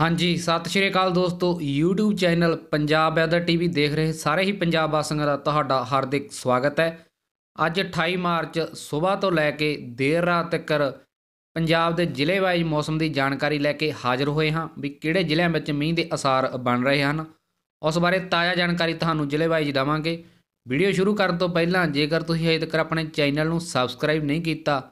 ਹਾਂਜੀ ਸਤਿ ਸ਼੍ਰੀ ਅਕਾਲ ਦੋਸਤੋ YouTube channel Punjab weather TV ਦੇਖ ਰਹੇ ਸਾਰੇ ਹੀ ਪੰਜਾਬ ਵਾਸੀਆਂ ਦਾ ਤੁਹਾਡਾ ਹਾਰਦਿਕ ਸਵਾਗਤ ਹੈ ਅੱਜ 28 ਮਾਰਚ ਸਵੇਰ ਤੋਂ ਲੈ ਕੇ ਦੇਰ ਰਾਤ ਤੱਕ ਪੰਜਾਬ ਦੇ ਜ਼ਿਲ੍ਹੇ ਵਾਈਜ਼ ਮੌਸਮ ਦੀ ਜਾਣਕਾਰੀ ਲੈ ਕੇ ਹਾਜ਼ਰ ਹੋਏ ਹਾਂ ਵੀ ਕਿਹੜੇ ਜ਼ਿਲ੍ਹਿਆਂ ਵਿੱਚ ਮੀਂਹ ਦੇ ਅਸਾਰ ਬਣ ਰਹੇ ਹਨ ਉਸ ਬਾਰੇ ਤਾਜ਼ਾ ਜਾਣਕਾਰੀ ਤੁਹਾਨੂੰ ਜ਼ਿਲ੍ਹੇ ਵਾਈਜ਼ ਦਵਾਂਗੇ ਵੀਡੀਓ ਸ਼ੁਰੂ ਕਰਨ ਤੋਂ ਪਹਿਲਾਂ ਜੇਕਰ ਤੁਸੀਂ ਹਜੇ ਤੱਕ ਆਪਣੇ ਚੈਨਲ ਨੂੰ ਸਬਸਕ੍ਰਾਈਬ ਨਹੀਂ ਕੀਤਾ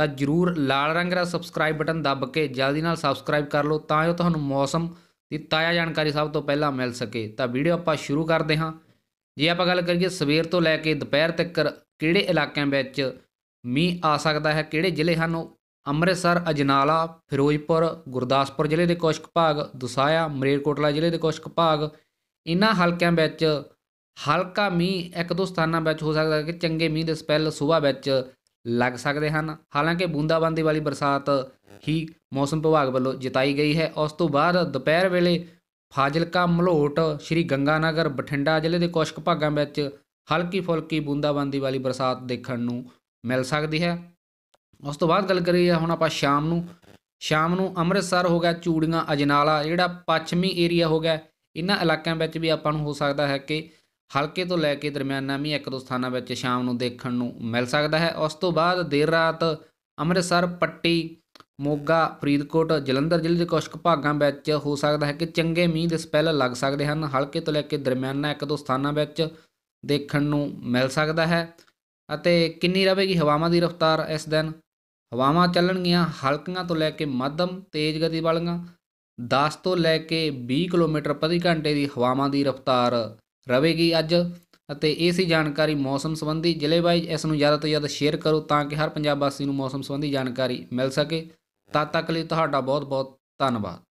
ਤਾਂ ਜਰੂਰ ਲਾਲ ਰੰਗ ਦਾ ਸਬਸਕ੍ਰਾਈਬ ਬਟਨ ਦਬ ਕੇ ਜਲਦੀ ਨਾਲ ਸਬਸਕ੍ਰਾਈਬ ਕਰ ਲਓ ਤਾਂ ਜੋ ਤੁਹਾਨੂੰ ਮੌਸਮ ਦੀ ਤਾਜ਼ਾ ਜਾਣਕਾਰੀ ਸਭ ਤੋਂ ਪਹਿਲਾਂ ਮਿਲ ਸਕੇ ਤਾਂ ਵੀਡੀਓ ਆਪਾਂ ਸ਼ੁਰੂ ਕਰਦੇ ਹਾਂ ਜੇ ਆਪਾਂ ਗੱਲ ਕਰੀਏ ਸਵੇਰ ਤੋਂ ਲੈ ਕੇ ਦੁਪਹਿਰ ਤੱਕ ਕਿਹੜੇ ਇਲਾਕਿਆਂ ਵਿੱਚ ਮੀਂਹ ਆ ਸਕਦਾ ਹੈ ਕਿਹੜੇ ਜ਼ਿਲ੍ਹੇ ਹਨ ਅੰਮ੍ਰਿਤਸਰ ਅਜਨਾਲਾ ਫਿਰੋਜ਼ਪੁਰ ਗੁਰਦਾਸਪੁਰ ਜ਼ਿਲ੍ਹੇ ਦੇ ਕੁਝ ਭਾਗ ਦੁਸਾਇਆ ਮਰੇਰਕੋਟਲਾ ਜ਼ਿਲ੍ਹੇ ਦੇ ਕੁਝ ਭਾਗ ਇਨ੍ਹਾਂ ਹਲਕਿਆਂ ਵਿੱਚ ਹਲਕਾ ਮੀਂਹ ਇੱਕ ਦੋ ਸਥਾਨਾਂ ਵਿੱਚ ਹੋ ਸਕਦਾ ਹੈ ਕਿ ਚੰਗੇ ਮੀਂਹ ਦੇ ਸਪੈਲ ਸਵੇਰ ਵਿੱਚ ਲੱਗ ਸਕਦੇ ਹਨ ਹਾਲਾਂਕਿ ਬੂੰਦਾਬਾਂਦੀ ਵਾਲੀ ਬਰਸਾਤ ਹੀ ਮੌਸਮ ਵਿਭਾਗ ਵੱਲੋਂ ਜਤਾਈ ਗਈ ਹੈ ਉਸ ਤੋਂ ਬਾਅਦ ਦੁਪਹਿਰ ਵੇਲੇ ਫਾਜ਼ਿਲਕਾ ਮਲੋਟ ਸ਼੍ਰੀ ਗੰਗਾਨਗਰ ਬਠਿੰਡਾ ਜ਼ਿਲ੍ਹੇ ਦੇ ਕੁਝ ਭਾਗਾਂ ਵਿੱਚ ਹਲਕੀ ਫੁਲਕੀ ਬੂੰਦਾਬਾਂਦੀ ਵਾਲੀ ਬਰਸਾਤ ਦੇਖਣ ਨੂੰ ਮਿਲ ਸਕਦੀ ਹੈ ਉਸ ਤੋਂ ਬਾਅਦ ਗੱਲ ਕਰੀਏ ਹੁਣ ਆਪਾਂ ਸ਼ਾਮ ਨੂੰ ਸ਼ਾਮ ਨੂੰ ਅੰਮ੍ਰਿਤਸਰ ਹੋ ਗਿਆ ਚੂੜੀਆਂ ਅਜਨਾਲਾ ਜਿਹੜਾ ਪੱਛਮੀ ਏਰੀਆ ਹੋ ਗਿਆ ਇਹਨਾਂ ਇਲਾਕਿਆਂ ਵਿੱਚ ਵੀ ਆਪਾਂ ਨੂੰ ਹੋ ਸਕਦਾ ਹੈ ਕਿ ਹਲਕੇ ਤੋਂ ਲੈ ਕੇ ਦਰਮਿਆਨਾ ਮੀਂਹ ਇੱਕ ਦੋ ਸਥਾਨਾਂ ਵਿੱਚ ਸ਼ਾਮ ਨੂੰ ਦੇਖਣ ਨੂੰ ਮਿਲ ਸਕਦਾ ਹੈ ਉਸ ਤੋਂ ਬਾਅਦ ਦੇਰ ਰਾਤ ਅੰਮ੍ਰਿਤਸਰ ਪੱਟੀ ਮੋਗਾ ਫਰੀਦਕੋਟ ਜਲੰਧਰ ਜ਼ਿਲ੍ਹੇ ਦੇ ਕੁਝ ਭਾਗਾਂ ਵਿੱਚ ਹੋ ਸਕਦਾ ਹੈ ਕਿ ਚੰਗੇ ਮੀਂਹ ਦੇ ਸਪੈਲ ਲੱਗ ਸਕਦੇ ਹਨ ਹਲਕੇ ਤੋਂ ਲੈ ਕੇ ਦਰਮਿਆਨਾ ਇੱਕ ਦੋ ਸਥਾਨਾਂ ਵਿੱਚ ਦੇਖਣ ਨੂੰ ਮਿਲ ਸਕਦਾ ਹੈ ਅਤੇ ਕਿੰਨੀ ਰਹੇਗੀ ਹਵਾਵਾਂ ਦੀ ਰਫ਼ਤਾਰ ਇਸ ਦਿਨ ਹਵਾਵਾਂ ਚੱਲਣਗੀਆਂ ਹਲਕੀਆਂ ਤੋਂ ਲੈ ਕੇ ਮੱਧਮ ਤੇਜ਼ ਗਤੀ ਵਾਲੀਆਂ 10 ਤੋਂ ਲੈ ਕੇ 20 ਕਿਲੋਮੀਟਰ ਪ੍ਰਤੀ ਘੰਟੇ ਦੀ ਹਵਾਵਾਂ ਦੀ ਰਫ਼ਤਾਰ ਰਵੇਗੀ ਅੱਜ ਅਤੇ ਇਹ ਸੀ ਜਾਣਕਾਰੀ ਮੌਸਮ ਸੰਬੰਧੀ ਜ਼ਿਲ੍ਹੇ ਵਾਈਜ਼ ਇਸ ਨੂੰ ਜ਼ਿਆਦਾ ਤੋਂ ਜ਼ਿਆਦਾ ਸ਼ੇਅਰ ਕਰੋ ਤਾਂ ਕਿ ਹਰ ਪੰਜਾਬ ਵਾਸੀ ਨੂੰ ਮੌਸਮ ਸੰਬੰਧੀ ਜਾਣਕਾਰੀ ਮਿਲ ਸਕੇ ਤਦ ਤੱਕ ਲਈ ਤੁਹਾਡਾ ਬਹੁਤ ਬਹੁਤ ਧੰਨਵਾਦ